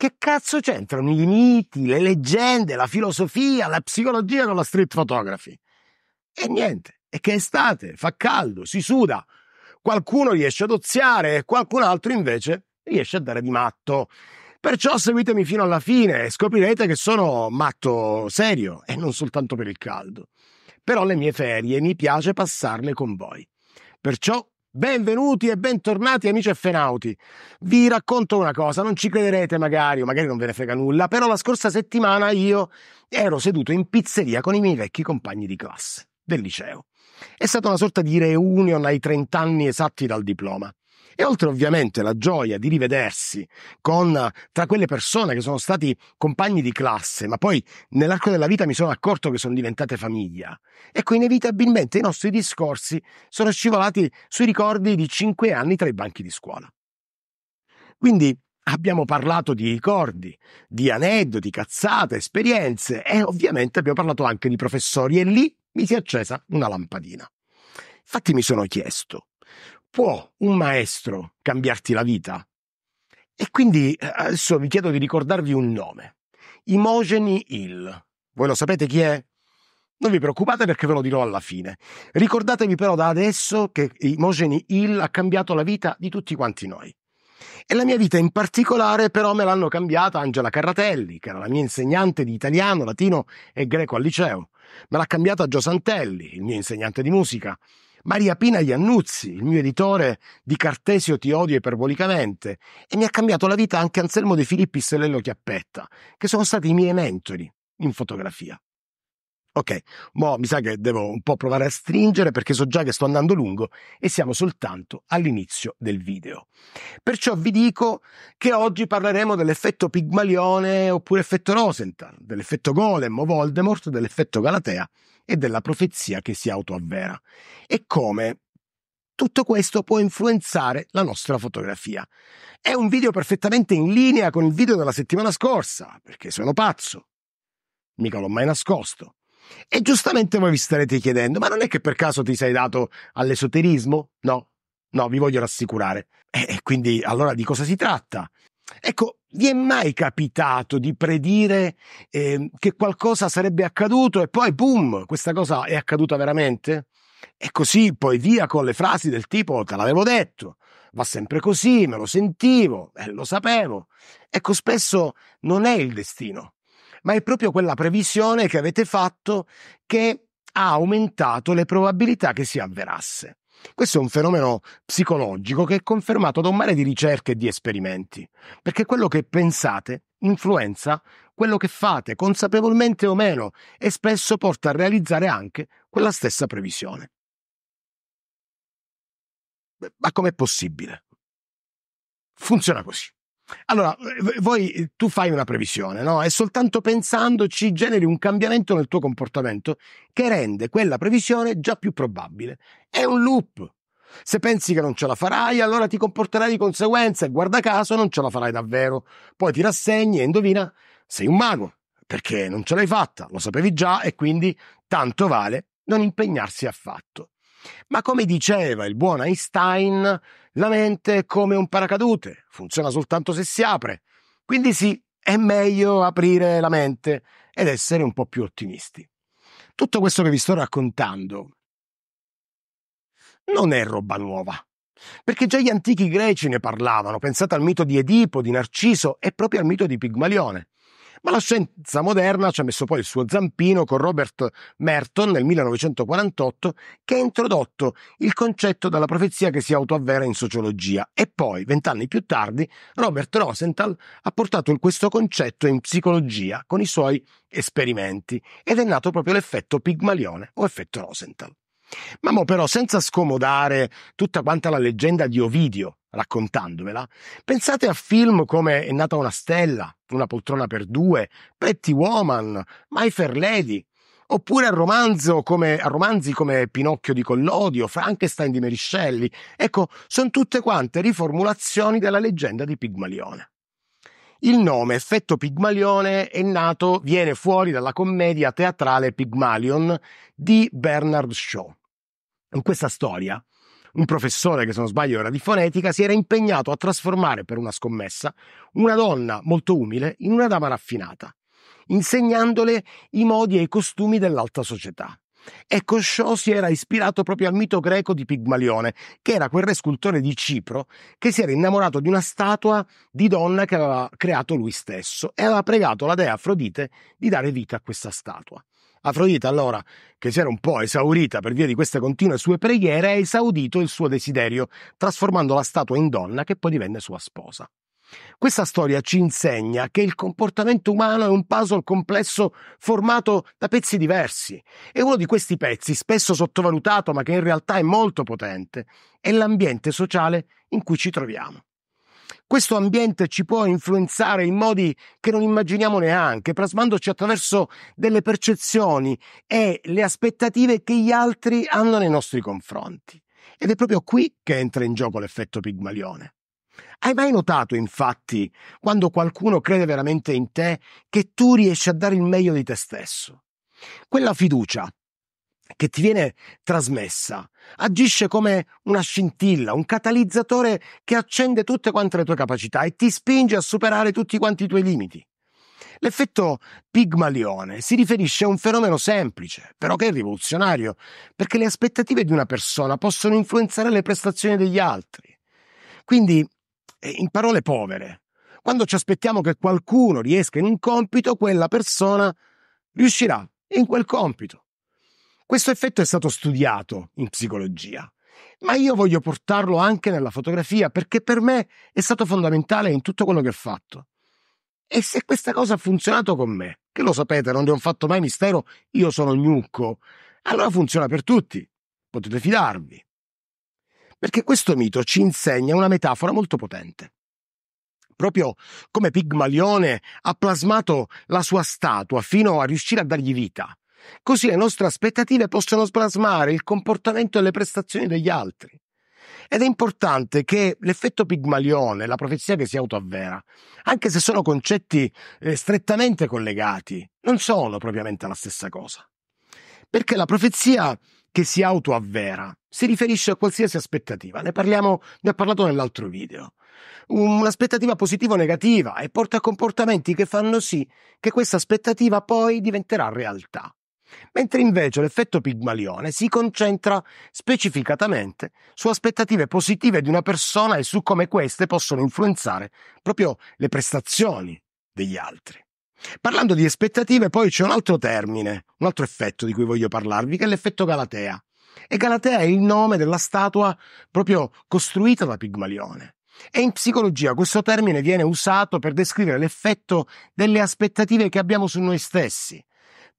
Che cazzo c'entrano i miti, le leggende, la filosofia, la psicologia con la street photography? E niente, è che è estate, fa caldo, si suda. Qualcuno riesce ad oziare e qualcun altro invece riesce a dare di matto. Perciò seguitemi fino alla fine e scoprirete che sono matto serio e non soltanto per il caldo. Però le mie ferie mi piace passarle con voi. Perciò Benvenuti e bentornati amici effenauti. Vi racconto una cosa, non ci crederete magari, o magari non ve ne frega nulla, però la scorsa settimana io ero seduto in pizzeria con i miei vecchi compagni di classe del liceo. È stata una sorta di reunion ai 30 anni esatti dal diploma. E oltre ovviamente la gioia di rivedersi con, tra quelle persone che sono stati compagni di classe, ma poi nell'arco della vita mi sono accorto che sono diventate famiglia. Ecco, inevitabilmente i nostri discorsi sono scivolati sui ricordi di cinque anni tra i banchi di scuola. Quindi abbiamo parlato di ricordi, di aneddoti, cazzate, esperienze e ovviamente abbiamo parlato anche di professori e lì mi si è accesa una lampadina. Infatti mi sono chiesto, può un maestro cambiarti la vita? E quindi eh, adesso vi chiedo di ricordarvi un nome. Imogeni Hill. Voi lo sapete chi è? Non vi preoccupate perché ve lo dirò alla fine. Ricordatevi però da adesso che Imogeni Hill ha cambiato la vita di tutti quanti noi. E la mia vita in particolare però me l'hanno cambiata Angela Carratelli, che era la mia insegnante di italiano, latino e greco al liceo. Me l'ha cambiata Gio Santelli, il mio insegnante di musica. Maria Pina Iannuzzi, il mio editore di Cartesio Ti odio iperbolicamente, e mi ha cambiato la vita anche Anselmo De Filippi e Lello Chiappetta, che sono stati i miei mentori in fotografia. Ok, mo mi sa che devo un po' provare a stringere perché so già che sto andando lungo e siamo soltanto all'inizio del video. Perciò vi dico che oggi parleremo dell'effetto Pigmalione oppure effetto Rosenthal, dell'effetto Golem o Voldemort, dell'effetto Galatea e della profezia che si autoavvera e come tutto questo può influenzare la nostra fotografia. È un video perfettamente in linea con il video della settimana scorsa, perché sono pazzo. Mica l'ho mai nascosto. E giustamente voi vi starete chiedendo, ma non è che per caso ti sei dato all'esoterismo? No, no, vi voglio rassicurare. E quindi allora di cosa si tratta? Ecco, vi è mai capitato di predire eh, che qualcosa sarebbe accaduto e poi boom, questa cosa è accaduta veramente? E così poi via con le frasi del tipo te l'avevo detto, va sempre così, me lo sentivo, eh, lo sapevo. Ecco, spesso non è il destino, ma è proprio quella previsione che avete fatto che ha aumentato le probabilità che si avverasse. Questo è un fenomeno psicologico che è confermato da un mare di ricerche e di esperimenti, perché quello che pensate influenza quello che fate, consapevolmente o meno, e spesso porta a realizzare anche quella stessa previsione. Ma com'è possibile? Funziona così. Allora, voi, eh, tu fai una previsione, no? E soltanto pensandoci generi un cambiamento nel tuo comportamento che rende quella previsione già più probabile. È un loop. Se pensi che non ce la farai, allora ti comporterai di conseguenza e guarda caso non ce la farai davvero. Poi ti rassegni e indovina, sei un mago, perché non ce l'hai fatta, lo sapevi già e quindi tanto vale non impegnarsi affatto. Ma come diceva il buon Einstein, la mente è come un paracadute, funziona soltanto se si apre. Quindi sì, è meglio aprire la mente ed essere un po' più ottimisti. Tutto questo che vi sto raccontando non è roba nuova. Perché già gli antichi greci ne parlavano, pensate al mito di Edipo, di Narciso e proprio al mito di Pigmalione. Ma la scienza moderna ci ha messo poi il suo zampino con Robert Merton nel 1948 che ha introdotto il concetto della profezia che si autoavvera in sociologia e poi, vent'anni più tardi, Robert Rosenthal ha portato questo concetto in psicologia con i suoi esperimenti ed è nato proprio l'effetto Pigmalione o effetto Rosenthal. Ma mo però senza scomodare tutta quanta la leggenda di Ovidio, raccontandomela, pensate a film come È nata una stella, Una poltrona per due, Petty Woman, My Fair Lady, oppure a, come, a, romanzi come Pinocchio di Collodio, Frankenstein di Meriscelli. Ecco, sono tutte quante riformulazioni della leggenda di Pigmalione. Il nome effetto Pigmalione è nato, viene fuori dalla commedia teatrale Pigmalion di Bernard Shaw. In questa storia un professore che se non sbaglio era di fonetica, si era impegnato a trasformare per una scommessa una donna molto umile in una dama raffinata, insegnandole i modi e i costumi dell'alta società. Ecco, con ciò si era ispirato proprio al mito greco di Pigmalione, che era quel re scultore di Cipro che si era innamorato di una statua di donna che aveva creato lui stesso e aveva pregato la dea Afrodite di dare vita a questa statua. Afrodite allora, che si era un po' esaurita per via di queste continue sue preghiere, ha esaudito il suo desiderio, trasformando la statua in donna che poi divenne sua sposa. Questa storia ci insegna che il comportamento umano è un puzzle complesso formato da pezzi diversi e uno di questi pezzi, spesso sottovalutato ma che in realtà è molto potente, è l'ambiente sociale in cui ci troviamo questo ambiente ci può influenzare in modi che non immaginiamo neanche, plasmandoci attraverso delle percezioni e le aspettative che gli altri hanno nei nostri confronti. Ed è proprio qui che entra in gioco l'effetto Pigmalione. Hai mai notato, infatti, quando qualcuno crede veramente in te, che tu riesci a dare il meglio di te stesso? Quella fiducia che ti viene trasmessa agisce come una scintilla, un catalizzatore che accende tutte quante le tue capacità e ti spinge a superare tutti quanti i tuoi limiti. L'effetto Pigmalione si riferisce a un fenomeno semplice, però che è rivoluzionario, perché le aspettative di una persona possono influenzare le prestazioni degli altri. Quindi, eh, in parole povere, quando ci aspettiamo che qualcuno riesca in un compito, quella persona riuscirà in quel compito. Questo effetto è stato studiato in psicologia, ma io voglio portarlo anche nella fotografia perché per me è stato fondamentale in tutto quello che ho fatto. E se questa cosa ha funzionato con me, che lo sapete, non ne ho fatto mai mistero, io sono gnucco, allora funziona per tutti, potete fidarvi. Perché questo mito ci insegna una metafora molto potente proprio come Pigmalione ha plasmato la sua statua fino a riuscire a dargli vita. Così le nostre aspettative possono plasmare il comportamento e le prestazioni degli altri. Ed è importante che l'effetto pigmalione, la profezia che si autoavvera, anche se sono concetti eh, strettamente collegati, non sono propriamente la stessa cosa. Perché la profezia che si autoavvera si riferisce a qualsiasi aspettativa, ne, parliamo, ne ho parlato nell'altro video. Un'aspettativa positiva o negativa e porta a comportamenti che fanno sì che questa aspettativa poi diventerà realtà mentre invece l'effetto Pigmalione si concentra specificatamente su aspettative positive di una persona e su come queste possono influenzare proprio le prestazioni degli altri. Parlando di aspettative, poi c'è un altro termine, un altro effetto di cui voglio parlarvi, che è l'effetto Galatea. E Galatea è il nome della statua proprio costruita da Pigmalione. E in psicologia questo termine viene usato per descrivere l'effetto delle aspettative che abbiamo su noi stessi,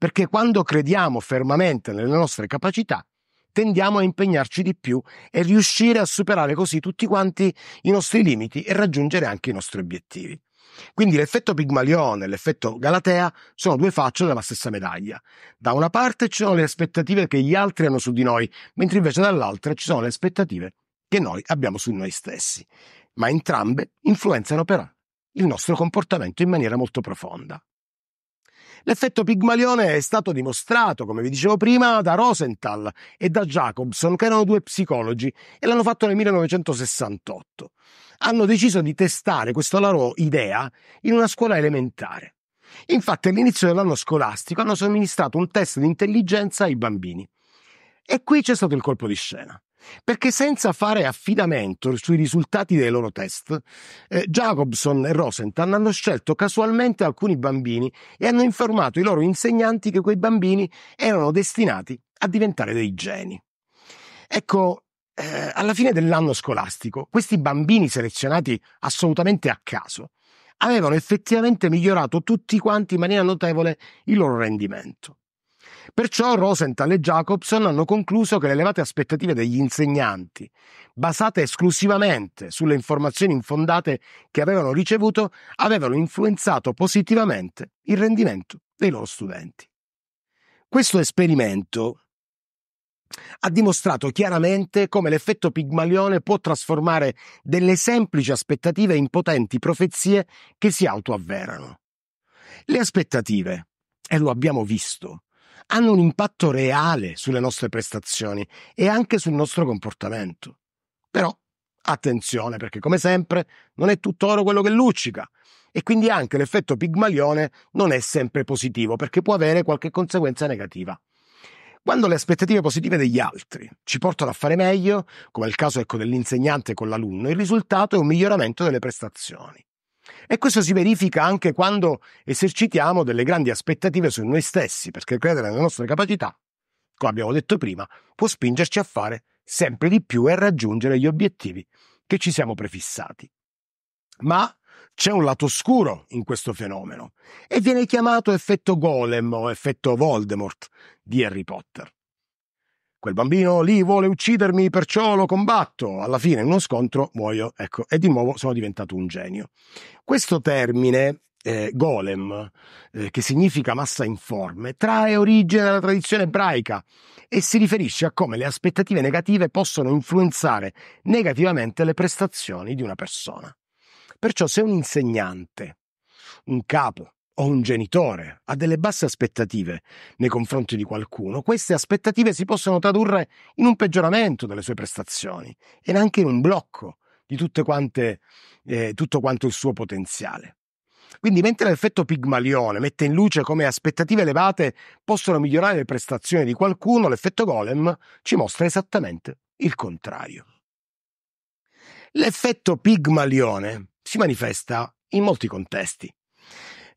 perché quando crediamo fermamente nelle nostre capacità, tendiamo a impegnarci di più e riuscire a superare così tutti quanti i nostri limiti e raggiungere anche i nostri obiettivi. Quindi l'effetto Pigmalione e l'effetto Galatea sono due facce della stessa medaglia. Da una parte ci sono le aspettative che gli altri hanno su di noi, mentre invece dall'altra ci sono le aspettative che noi abbiamo su noi stessi. Ma entrambe influenzano però il nostro comportamento in maniera molto profonda. L'effetto Pigmalione è stato dimostrato, come vi dicevo prima, da Rosenthal e da Jacobson, che erano due psicologi, e l'hanno fatto nel 1968. Hanno deciso di testare questa loro idea in una scuola elementare. Infatti, all'inizio dell'anno scolastico hanno somministrato un test di intelligenza ai bambini. E qui c'è stato il colpo di scena perché senza fare affidamento sui risultati dei loro test, eh, Jacobson e Rosenthal hanno scelto casualmente alcuni bambini e hanno informato i loro insegnanti che quei bambini erano destinati a diventare dei geni. Ecco, eh, alla fine dell'anno scolastico, questi bambini selezionati assolutamente a caso avevano effettivamente migliorato tutti quanti in maniera notevole il loro rendimento. Perciò Rosenthal e Jacobson hanno concluso che le elevate aspettative degli insegnanti, basate esclusivamente sulle informazioni infondate che avevano ricevuto, avevano influenzato positivamente il rendimento dei loro studenti. Questo esperimento ha dimostrato chiaramente come l'effetto Pigmalione può trasformare delle semplici aspettative in potenti profezie che si autoavverano. Le aspettative, e lo abbiamo visto, hanno un impatto reale sulle nostre prestazioni e anche sul nostro comportamento. Però attenzione perché come sempre non è tutto oro quello che luccica e quindi anche l'effetto pigmalione non è sempre positivo perché può avere qualche conseguenza negativa. Quando le aspettative positive degli altri ci portano a fare meglio, come è il caso ecco, dell'insegnante con l'alunno, il risultato è un miglioramento delle prestazioni. E questo si verifica anche quando esercitiamo delle grandi aspettative su noi stessi, perché credere nelle nostre capacità, come abbiamo detto prima, può spingerci a fare sempre di più e a raggiungere gli obiettivi che ci siamo prefissati. Ma c'è un lato oscuro in questo fenomeno e viene chiamato effetto Golem o effetto Voldemort di Harry Potter. Quel bambino lì vuole uccidermi, perciò lo combatto. Alla fine, in uno scontro, muoio. Ecco, e di nuovo sono diventato un genio. Questo termine, eh, golem, eh, che significa massa informe, trae origine dalla tradizione ebraica e si riferisce a come le aspettative negative possono influenzare negativamente le prestazioni di una persona. Perciò se un insegnante, un capo, o un genitore ha delle basse aspettative nei confronti di qualcuno, queste aspettative si possono tradurre in un peggioramento delle sue prestazioni e anche in un blocco di quante, eh, tutto quanto il suo potenziale. Quindi mentre l'effetto Pigmalione mette in luce come aspettative elevate possono migliorare le prestazioni di qualcuno, l'effetto Golem ci mostra esattamente il contrario. L'effetto Pigmalione si manifesta in molti contesti.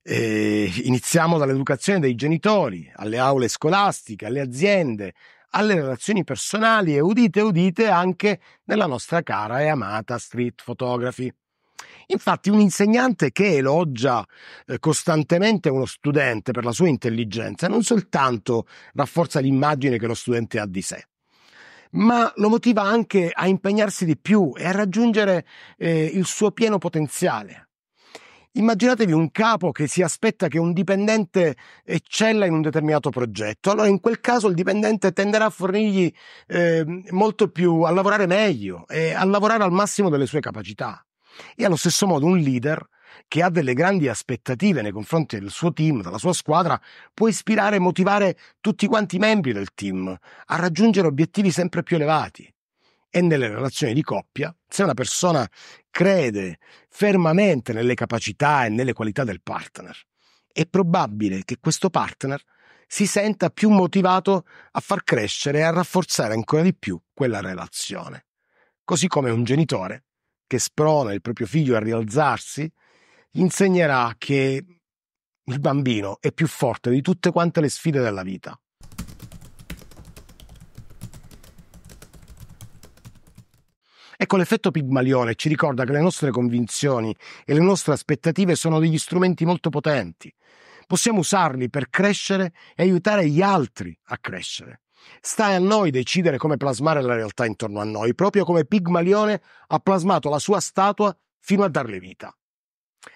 Eh, iniziamo dall'educazione dei genitori, alle aule scolastiche, alle aziende, alle relazioni personali e udite udite anche nella nostra cara e amata street photography. Infatti un insegnante che elogia eh, costantemente uno studente per la sua intelligenza non soltanto rafforza l'immagine che lo studente ha di sé, ma lo motiva anche a impegnarsi di più e a raggiungere eh, il suo pieno potenziale, Immaginatevi un capo che si aspetta che un dipendente eccella in un determinato progetto. Allora in quel caso il dipendente tenderà a fornirgli eh, molto più, a lavorare meglio e a lavorare al massimo delle sue capacità. E allo stesso modo un leader che ha delle grandi aspettative nei confronti del suo team, della sua squadra, può ispirare e motivare tutti quanti i membri del team a raggiungere obiettivi sempre più elevati e nelle relazioni di coppia, se una persona crede fermamente nelle capacità e nelle qualità del partner, è probabile che questo partner si senta più motivato a far crescere e a rafforzare ancora di più quella relazione. Così come un genitore che sprona il proprio figlio a rialzarsi, gli insegnerà che il bambino è più forte di tutte quante le sfide della vita Ecco, l'effetto Pigmalione ci ricorda che le nostre convinzioni e le nostre aspettative sono degli strumenti molto potenti. Possiamo usarli per crescere e aiutare gli altri a crescere. Sta a noi decidere come plasmare la realtà intorno a noi, proprio come Pigmalione ha plasmato la sua statua fino a darle vita.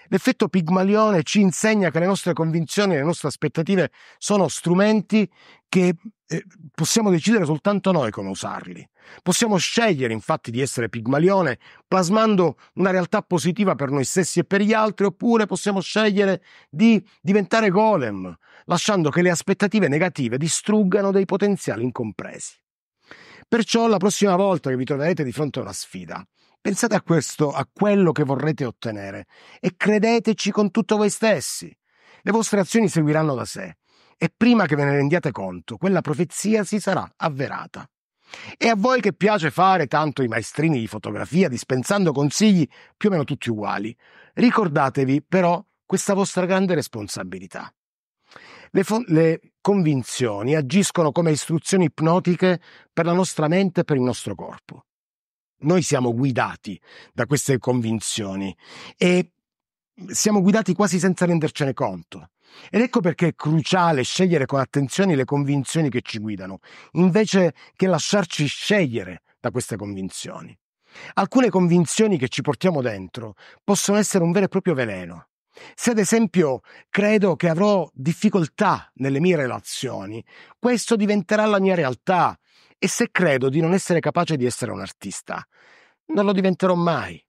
L'effetto Pigmalione ci insegna che le nostre convinzioni, e le nostre aspettative sono strumenti che eh, possiamo decidere soltanto noi come usarli. Possiamo scegliere infatti di essere Pigmalione plasmando una realtà positiva per noi stessi e per gli altri, oppure possiamo scegliere di diventare golem, lasciando che le aspettative negative distruggano dei potenziali incompresi. Perciò la prossima volta che vi troverete di fronte a una sfida, Pensate a questo, a quello che vorrete ottenere e credeteci con tutto voi stessi. Le vostre azioni seguiranno da sé e prima che ve ne rendiate conto, quella profezia si sarà avverata. E a voi che piace fare tanto i maestrini di fotografia dispensando consigli più o meno tutti uguali, ricordatevi però questa vostra grande responsabilità. Le, fo- le, convinzioni agiscono come istruzioni ipnotiche per la nostra mente e per il nostro corpo. Noi siamo guidati da queste convinzioni e siamo guidati quasi senza rendercene conto. Ed ecco perché è cruciale scegliere con attenzione le convinzioni che ci guidano, invece che lasciarci scegliere da queste convinzioni. Alcune convinzioni che ci portiamo dentro possono essere un vero e proprio veleno. Se ad esempio credo che avrò difficoltà nelle mie relazioni, questo diventerà la mia realtà e se credo di non essere capace di essere un artista, non lo diventerò mai.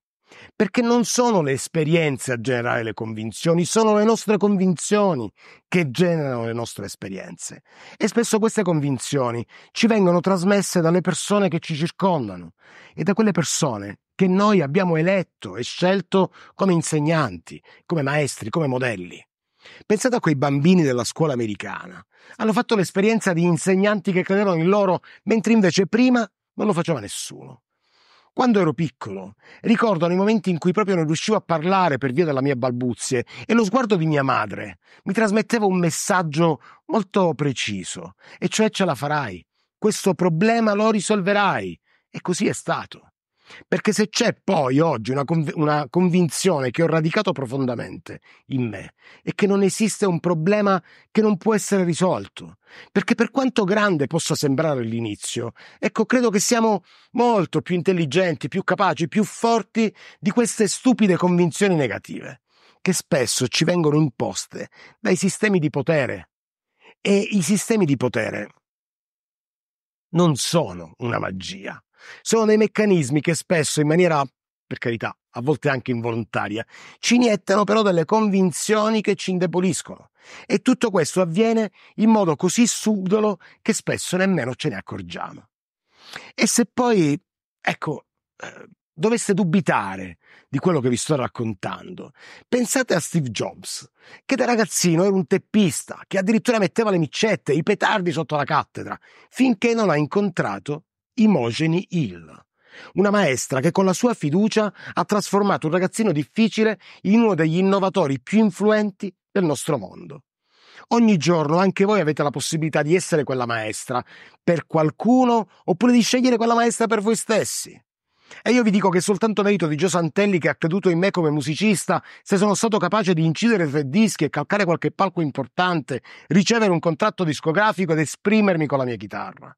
Perché non sono le esperienze a generare le convinzioni, sono le nostre convinzioni che generano le nostre esperienze. E spesso queste convinzioni ci vengono trasmesse dalle persone che ci circondano e da quelle persone che noi abbiamo eletto e scelto come insegnanti, come maestri, come modelli. Pensate a quei bambini della scuola americana. Hanno fatto l'esperienza di insegnanti che credevano in loro, mentre invece prima non lo faceva nessuno. Quando ero piccolo, ricordo i momenti in cui proprio non riuscivo a parlare per via della mia balbuzie e lo sguardo di mia madre mi trasmetteva un messaggio molto preciso, e cioè ce la farai, questo problema lo risolverai. E così è stato. Perché se c'è poi oggi una, conv- una, convinzione che ho radicato profondamente in me è che non esiste un problema che non può essere risolto, perché per quanto grande possa sembrare l'inizio, ecco, credo che siamo molto più intelligenti, più capaci, più forti di queste stupide convinzioni negative, che spesso ci vengono imposte dai sistemi di potere. E i sistemi di potere non sono una magia sono dei meccanismi che spesso in maniera, per carità, a volte anche involontaria, ci iniettano però delle convinzioni che ci indeboliscono. E tutto questo avviene in modo così subdolo che spesso nemmeno ce ne accorgiamo. E se poi, ecco, eh, doveste dubitare di quello che vi sto raccontando, pensate a Steve Jobs, che da ragazzino era un teppista, che addirittura metteva le micette, i petardi sotto la cattedra, finché non ha incontrato Imogeni Hill, una maestra che con la sua fiducia ha trasformato un ragazzino difficile in uno degli innovatori più influenti del nostro mondo. Ogni giorno anche voi avete la possibilità di essere quella maestra per qualcuno oppure di scegliere quella maestra per voi stessi. E io vi dico che soltanto merito di Gio Santelli che ha creduto in me come musicista, se sono stato capace di incidere tre dischi e calcare qualche palco importante, ricevere un contratto discografico ed esprimermi con la mia chitarra.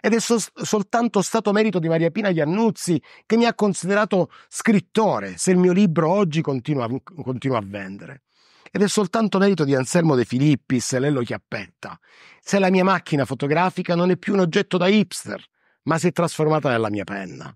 Ed è sol- soltanto stato merito di Maria Pina Iannuzzi che mi ha considerato scrittore, se il mio libro oggi continua, continua a vendere. Ed è soltanto merito di Anselmo De Filippis e Lello Chiappetta, se la mia macchina fotografica non è più un oggetto da hipster, ma si è trasformata nella mia penna.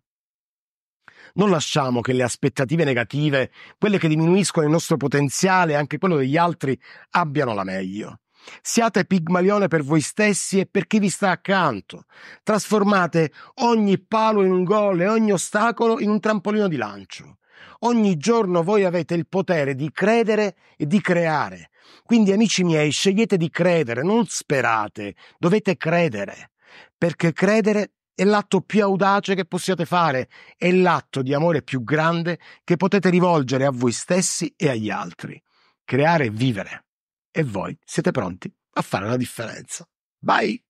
Non lasciamo che le aspettative negative, quelle che diminuiscono il nostro potenziale e anche quello degli altri, abbiano la meglio. Siate pigmalione per voi stessi e per chi vi sta accanto. Trasformate ogni palo in un gol e ogni ostacolo in un trampolino di lancio. Ogni giorno voi avete il potere di credere e di creare. Quindi, amici miei, scegliete di credere, non sperate, dovete credere. Perché credere è l'atto più audace che possiate fare, è l'atto di amore più grande che potete rivolgere a voi stessi e agli altri. Creare e vivere e voi siete pronti a fare la differenza. Bye!